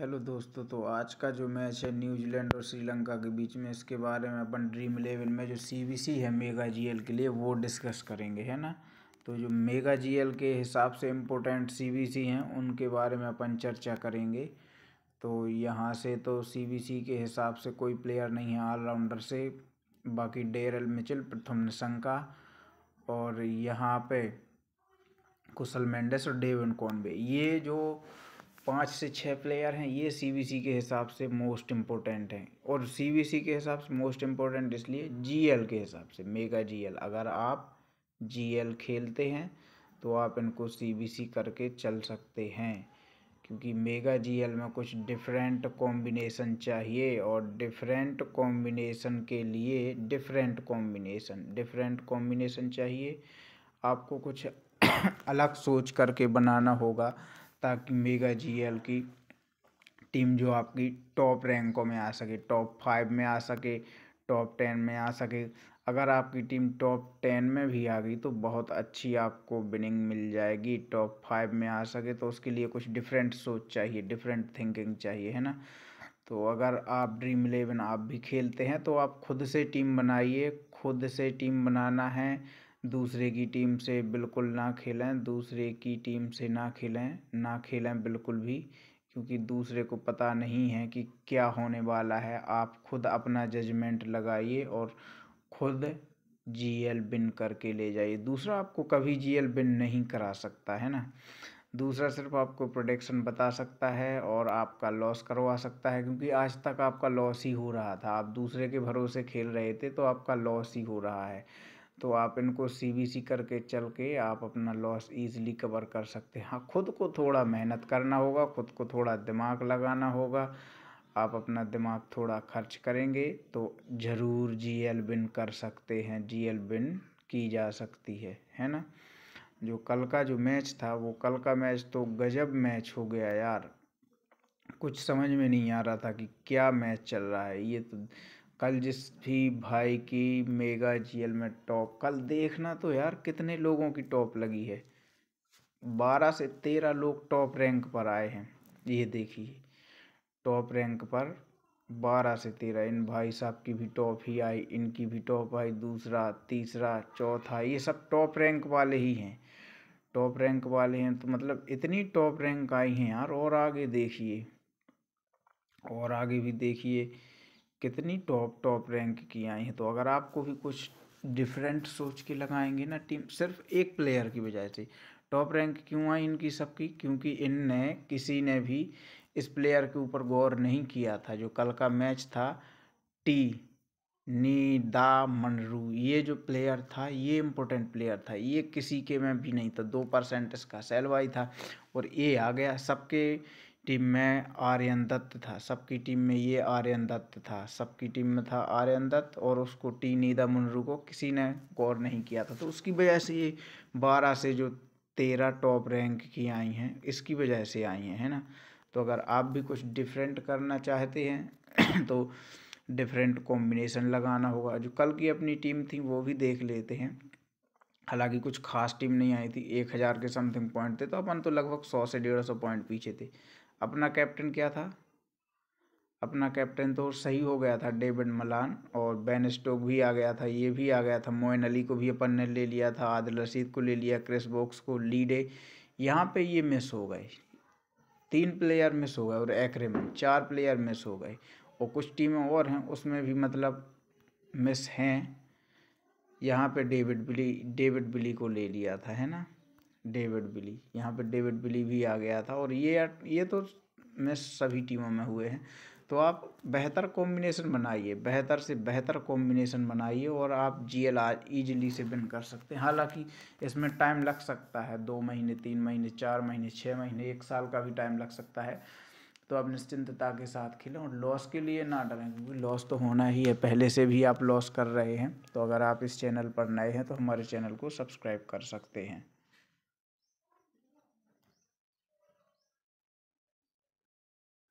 hello दोस्तों तो आज का जो मैच है न्यूजीलैंड और श्रीलंका के बीच में इसके बारे में अपन ड्रीम इलेवन में जो सीबीसी है मेगा जीएल के लिए वो डिस्कस करेंगे है ना तो जो मेगा जीएल के हिसाब से इम्पोर्टेंट सीबीसी हैं उनके बारे में अपन चर्चा करेंगे तो यहाँ से तो सीबीसी के हिसाब से कोई प्लेयर नहीं है ऑलराउंडर से बाकी डेरल मिचल प्रथम निशंका और यहाँ पे कुशल मैंडस और डेविन कॉनवे ये जो पाँच से छः प्लेयर हैं ये सीबीसी के हिसाब से मोस्ट इम्पोर्टेंट हैं और सीबीसी के हिसाब से मोस्ट इम्पोर्टेंट इसलिए जीएल के हिसाब से मेगा जीएल अगर आप जीएल खेलते हैं तो आप इनको सीबीसी करके चल सकते हैं क्योंकि मेगा जीएल में कुछ डिफरेंट कॉम्बिनेशन चाहिए और डिफरेंट कॉम्बिनेशन के लिए डिफरेंट कॉम्बिनेसन डिफरेंट कॉम्बिनेसन चाहिए आपको कुछ अलग सोच करके बनाना होगा ताकि मेगा जीएल की टीम जो आपकी टॉप रैंकों में आ सके टॉप फाइव में आ सके टॉप टेन में आ सके अगर आपकी टीम टॉप टेन में भी आ गई तो बहुत अच्छी आपको विनिंग मिल जाएगी टॉप फाइव में आ सके तो उसके लिए कुछ डिफरेंट सोच चाहिए डिफरेंट थिंकिंग चाहिए है ना तो अगर आप ड्रीम इलेवन आप भी खेलते हैं तो आप खुद से टीम बनाइए खुद से टीम बनाना है दूसरे की टीम से बिल्कुल ना खेलें दूसरे की टीम से ना खेलें ना खेलें बिल्कुल भी क्योंकि दूसरे को पता नहीं है कि क्या होने वाला है आप खुद अपना जजमेंट लगाइए और खुद जी एल बिन करके ले जाइए दूसरा आपको कभी जी एल बिन नहीं करा सकता है ना दूसरा सिर्फ आपको प्रोडक्शन बता सकता है और आपका लॉस करवा सकता है क्योंकि आज तक आपका लॉस ही हो रहा था आप दूसरे के भरोसे खेल रहे थे तो आपका लॉस ही हो रहा है तो आप इनको सी बी सी करके चल के आप अपना लॉस ईजिली कवर कर सकते हैं हाँ खुद को थोड़ा मेहनत करना होगा खुद को थोड़ा दिमाग लगाना होगा आप अपना दिमाग थोड़ा खर्च करेंगे तो ज़रूर जी एल बिन कर सकते हैं जी एल बिन की जा सकती है है ना जो कल का जो मैच था वो कल का मैच तो गजब मैच हो गया यार कुछ समझ में नहीं आ रहा था कि क्या मैच चल रहा है ये तो कल जिस भी भाई की मेगा जीएल में टॉप कल देखना तो यार कितने लोगों की टॉप लगी है बारह से तेरह लोग टॉप रैंक पर आए हैं ये देखिए टॉप रैंक पर बारह से तेरह इन भाई साहब की भी टॉप ही आई इनकी भी टॉप आई दूसरा तीसरा चौथा ये सब टॉप रैंक वाले ही हैं टॉप रैंक वाले हैं तो मतलब इतनी टॉप रैंक आई हैं यार और आगे देखिए और आगे भी देखिए कितनी टॉप टॉप रैंक की आई हैं तो अगर आपको भी कुछ डिफरेंट सोच के लगाएंगे ना टीम सिर्फ एक प्लेयर की वजह से टॉप रैंक क्यों आई इनकी सबकी क्योंकि इनने किसी ने भी इस प्लेयर के ऊपर गौर नहीं किया था जो कल का मैच था टी नी दा मनरू ये जो प्लेयर था ये इम्पोर्टेंट प्लेयर था ये किसी के में भी नहीं था दो परसेंट इसका सेलवाई था और ये आ गया सबके टीम में आर्यन दत्त था सबकी टीम में ये आर्यन दत्त था सबकी टीम में था आर्यन दत्त और उसको टी नीदा मुनरू को किसी ने गौर नहीं किया था तो उसकी वजह से ये बारह से जो तेरह टॉप रैंक की आई हैं इसकी वजह से आई हैं है ना तो अगर आप भी कुछ डिफरेंट करना चाहते हैं तो डिफरेंट कॉम्बिनेशन लगाना होगा जो कल की अपनी टीम थी वो भी देख लेते हैं हालांकि कुछ खास टीम नहीं आई थी एक हज़ार के समथिंग पॉइंट थे तो अपन तो लगभग सौ से डेढ़ सौ पॉइंट पीछे थे अपना कैप्टन क्या था अपना कैप्टन तो सही हो गया था डेविड मलान और बैन स्टोक भी आ गया था ये भी आ गया था मोइन अली को भी अपन ने ले लिया था आदिल रशीद को ले लिया क्रिस बॉक्स को लीडे यहाँ पे ये मिस हो गए तीन प्लेयर मिस हो गए और एकरे में चार प्लेयर मिस हो गए और कुछ टीमें और हैं उसमें भी मतलब मिस हैं यहाँ पे डेविड बिली डेविड बिली को ले लिया था है ना डेविड बिली यहाँ पे डेविड बिली भी आ गया था और ये ये तो मैं सभी टीमों में हुए हैं तो आप बेहतर कॉम्बिनेशन बनाइए बेहतर से बेहतर कॉम्बिनेशन बनाइए और आप जी एल आर ईजिली से बिन कर सकते हैं हालांकि इसमें टाइम लग सकता है दो महीने तीन महीने चार महीने छः महीने एक साल का भी टाइम लग सकता है तो आप निश्चिंतता के साथ खेलें और लॉस के लिए ना डरें क्योंकि लॉस तो होना ही है पहले से भी आप लॉस कर रहे हैं तो अगर आप इस चैनल पर नए हैं तो हमारे चैनल को सब्सक्राइब कर सकते हैं